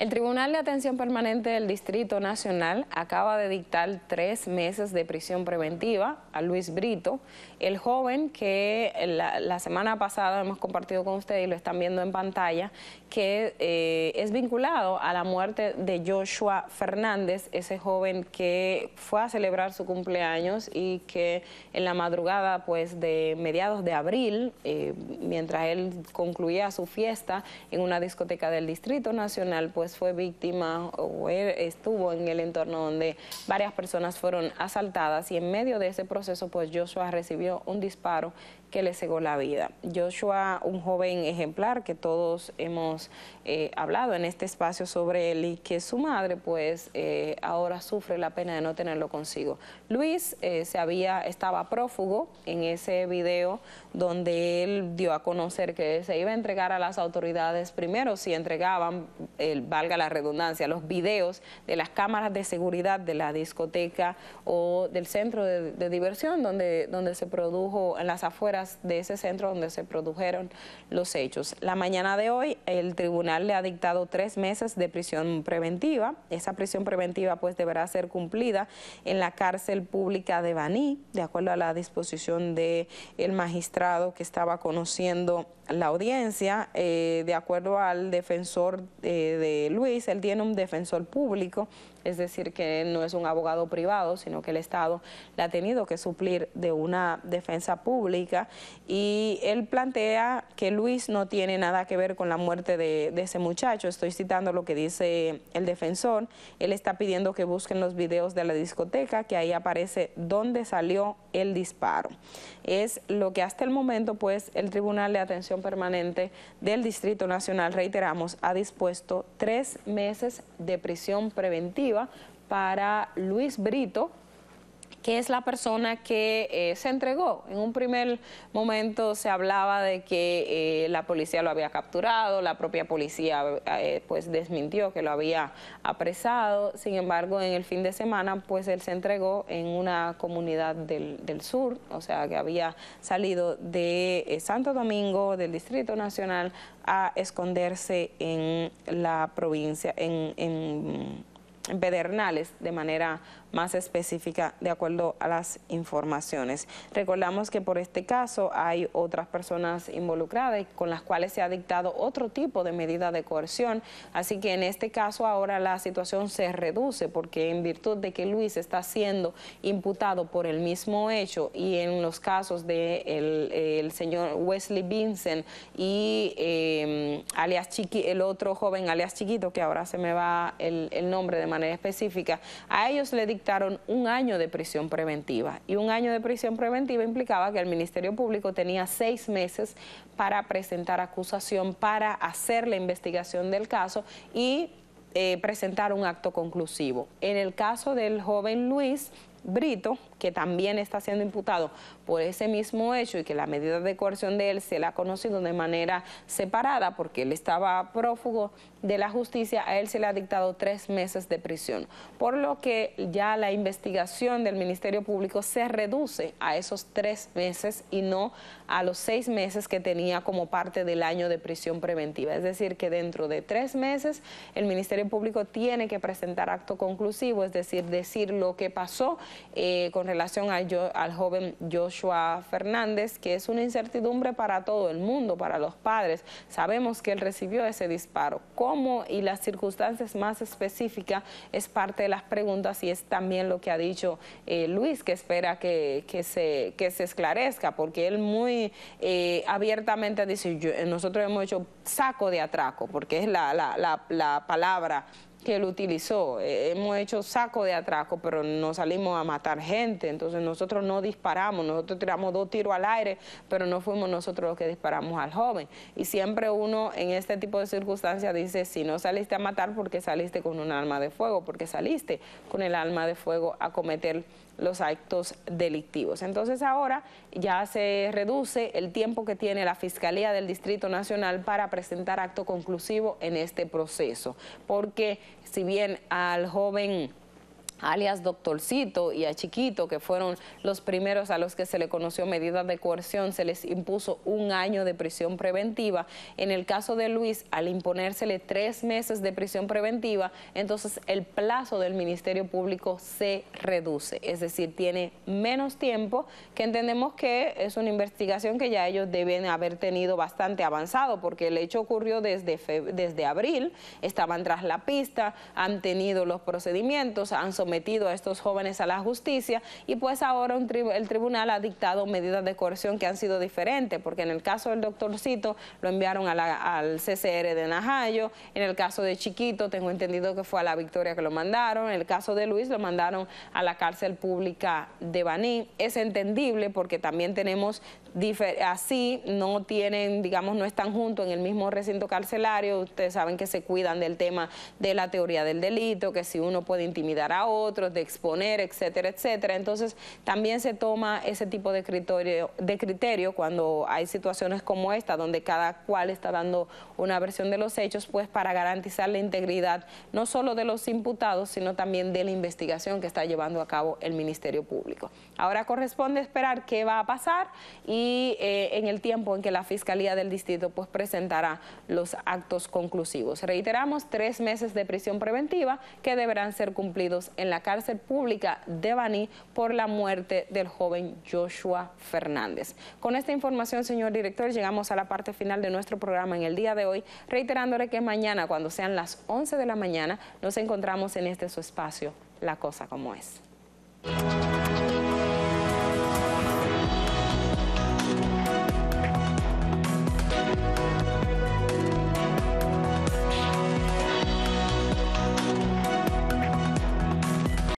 El Tribunal de Atención Permanente del Distrito Nacional acaba de dictar tres meses de prisión preventiva a Luis Brito, el joven que la, semana pasada hemos compartido con ustedes y lo están viendo en pantalla, que eh, es vinculado a la muerte de Joshua Fernández, ese joven que fue a celebrar su cumpleaños y que en la madrugada pues, de mediados de abril, eh, mientras él concluía su fiesta en una discoteca del Distrito Nacional, pues fue víctima o estuvo en el entorno donde varias personas fueron asaltadas y en medio de ese proceso pues Joshua recibió un disparo que le cegó la vida. Joshua, un joven ejemplar que todos hemos eh, hablado en este espacio sobre él y que su madre pues eh, ahora sufre la pena de no tenerlo consigo. Luis eh, se había, estaba prófugo en ese video donde él dio a conocer que se iba a entregar a las autoridades primero si entregaban el valga la redundancia, los videos de las cámaras de seguridad de la discoteca o del centro de, diversión donde, donde se produjo, en las afueras de ese centro donde se produjeron los hechos. La mañana de hoy el tribunal le ha dictado tres meses de prisión preventiva. Esa prisión preventiva pues deberá ser cumplida en la cárcel pública de Baní, de acuerdo a la disposición del el magistrado que estaba conociendo la audiencia, eh, de acuerdo al defensor eh, de Luis, él tiene un defensor público, es decir, que no es un abogado privado, sino que el Estado le ha tenido que suplir de una defensa pública y él plantea que Luis no tiene nada que ver con la muerte de, de ese muchacho, estoy citando lo que dice el defensor, él está pidiendo que busquen los videos de la discoteca, que ahí aparece dónde salió el disparo. Es lo que hasta el momento pues el Tribunal de Atención Permanente del Distrito Nacional, reiteramos, ha dispuesto tres meses de prisión preventiva para Luis Brito, que es la persona que eh, se entregó. En un primer momento se hablaba de que eh, la policía lo había capturado, la propia policía eh, pues desmintió que lo había apresado, sin embargo en el fin de semana pues él se entregó en una comunidad del, del sur, o sea que había salido de Santo Domingo, del Distrito Nacional, a esconderse en la provincia, en, en en Pedernales de manera más específica de acuerdo a las informaciones. Recordamos que por este caso hay otras personas involucradas con las cuales se ha dictado otro tipo de medida de coerción, así que en este caso ahora la situación se reduce porque en virtud de que Luis está siendo imputado por el mismo hecho y en los casos de el, señor Wesley Vincent y em, alias Chiqui, el otro joven alias Chiquito, que ahora se me va el, nombre de manera específica, a ellos le dictó un año de prisión preventiva. Y un año de prisión preventiva implicaba que el Ministerio Público tenía seis meses para presentar acusación, para hacer la investigación del caso y eh, presentar un acto conclusivo. En el caso del joven Luis, Brito, que también está siendo imputado por ese mismo hecho y que la medida de coerción de él se la ha conocido de manera separada porque él estaba prófugo de la justicia, a él se le ha dictado tres meses de prisión, por lo que ya la investigación del Ministerio Público se reduce a esos tres meses y no a los seis meses que tenía como parte del año de prisión preventiva. Es decir, que dentro de tres meses el Ministerio Público tiene que presentar acto conclusivo, es decir, decir lo que pasó eh, con relación al, al joven Joshua Fernández, que es una incertidumbre para todo el mundo, para los padres. Sabemos que él recibió ese disparo. ¿Cómo y las circunstancias más específicas es parte de las preguntas y es también lo que ha dicho eh, Luis, que espera que, se, esclarezca, porque él muy eh, abiertamente dice, nosotros hemos hecho saco de atraco, porque es la, la palabra que lo utilizó. Eh, hemos hecho saco de atraco, pero no salimos a matar gente, entonces nosotros no disparamos, nosotros tiramos dos tiros al aire, pero no fuimos nosotros los que disparamos al joven. Y siempre uno en este tipo de circunstancias dice, si no saliste a matar, porque saliste con un arma de fuego? porque saliste con el arma de fuego a cometer los actos delictivos. Entonces ahora ya se reduce el tiempo que tiene la Fiscalía del Distrito Nacional para presentar acto conclusivo en este proceso, porque si bien al joven alias Doctorcito y a Chiquito, que fueron los primeros a los que se le conoció medidas de coerción, se les impuso un año de prisión preventiva. En el caso de Luis, al imponérsele tres meses de prisión preventiva, entonces el plazo del Ministerio Público se reduce, es decir, tiene menos tiempo, que entendemos que es una investigación que ya ellos deben haber tenido bastante avanzado, porque el hecho ocurrió desde, desde abril, estaban tras la pista, han tenido los procedimientos, han sometido sometido a estos jóvenes a la justicia y pues ahora el tribunal ha dictado medidas de coerción que han sido diferentes, porque en el caso del doctorcito lo enviaron al CCR de Najayo, en el caso de Chiquito tengo entendido que fue a la Victoria que lo mandaron, en el caso de Luis lo mandaron a la cárcel pública de Baní. Es entendible porque también tenemos así no tienen, digamos, no están juntos en el mismo recinto carcelario, ustedes saben que se cuidan del tema de la teoría del delito, que si uno puede intimidar a otros, de exponer, etcétera, etcétera. Entonces, también se toma ese tipo de criterio, cuando hay situaciones como esta, donde cada cual está dando una versión de los hechos, pues para garantizar la integridad no solo de los imputados, sino también de la investigación que está llevando a cabo el Ministerio Público. Ahora corresponde esperar qué va a pasar y y eh, en el tiempo en que la Fiscalía del Distrito pues, presentará los actos conclusivos. Reiteramos tres meses de prisión preventiva que deberán ser cumplidos en la cárcel pública de Baní por la muerte del joven Joshua Fernández. Con esta información, señor director, llegamos a la parte final de nuestro programa en el día de hoy, reiterándole que mañana, cuando sean las 11 de la mañana, nos encontramos en este su espacio, La Cosa Como Es.